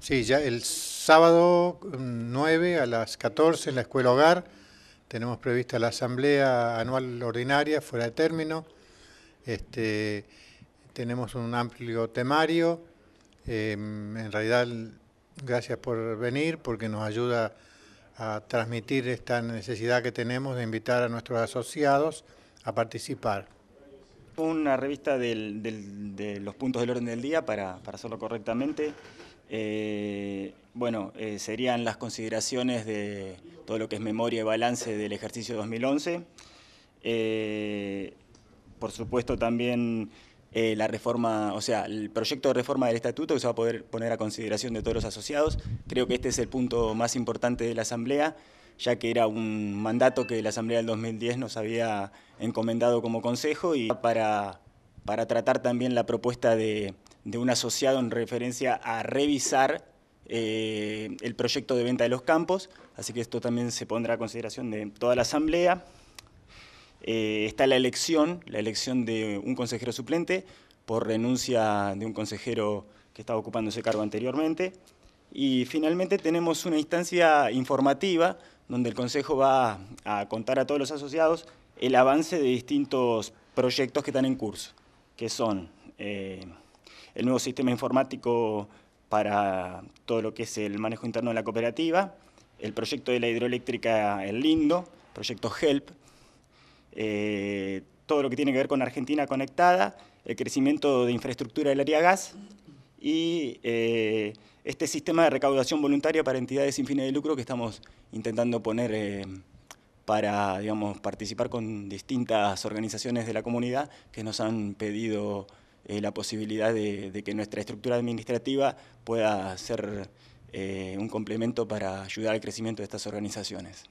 Sí, ya el sábado 9 mm, a las 14 en la Escuela Hogar tenemos prevista la asamblea anual ordinaria fuera de término. Este, tenemos un amplio temario. Em, en realidad, gracias por venir porque nos ayuda a transmitir esta necesidad que tenemos de invitar a nuestros asociados a participar. Una revista de los puntos del orden del día, para, hacerlo correctamente. Eh, bueno, eh, serían las consideraciones de todo lo que es memoria y balance del ejercicio 2011. Eh, por supuesto, también la reforma, o sea, el proyecto de reforma del estatuto que se va a poder poner a consideración de todos los asociados. Creo que este es el punto más importante de la Asamblea ya que era un mandato que la Asamblea del 2010 nos había encomendado como consejo y para, para tratar también la propuesta de, un asociado en referencia a revisar eh, el proyecto de venta de los campos, así que esto también se pondrá a consideración de toda la Asamblea. Eh, está la elección, la elección de un consejero suplente por renuncia de un consejero que estaba ocupando ese cargo anteriormente. Y finalmente tenemos una instancia informativa donde el Consejo va a contar a todos los asociados el avance de distintos proyectos que están en curso, que son eh, el nuevo sistema informático para todo lo que es el manejo interno de la cooperativa, el proyecto de la hidroeléctrica El Lindo, proyecto HELP, eh, todo lo que tiene que ver con Argentina Conectada, el crecimiento de infraestructura del área gas y eh, este sistema de recaudación voluntaria para entidades sin fines de lucro que estamos intentando poner eh, para participar con distintas organizaciones de la comunidad que nos han pedido eh, la posibilidad de, que nuestra estructura administrativa pueda ser eh, un complemento para ayudar al crecimiento de estas organizaciones.